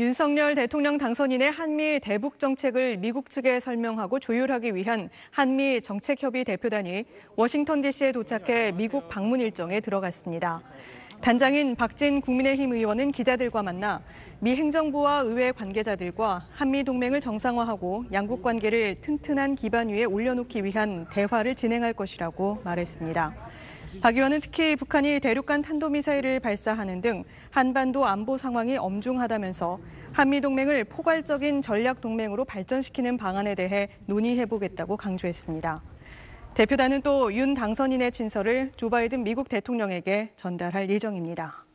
윤석열 대통령 당선인의 한미 대북 정책을 미국 측에 설명하고 조율하기 위한 한미 정책협의 대표단이 워싱턴 DC에 도착해 미국 방문 일정에 들어갔습니다. 단장인 박진 국민의힘 의원은 기자들과 만나 미 행정부와 의회 관계자들과 한미 동맹을 정상화하고 양국 관계를 튼튼한 기반 위에 올려놓기 위한 대화를 진행할 것이라고 말했습니다. 박 의원은 특히 북한이 대륙간 탄도미사일을 발사하는 등 한반도 안보 상황이 엄중하다면서 한미동맹을 포괄적인 전략동맹으로 발전시키는 방안에 대해 논의해보겠다고 강조했습니다. 대표단은 또 윤 당선인의 친서를 조 바이든 미국 대통령에게 전달할 예정입니다.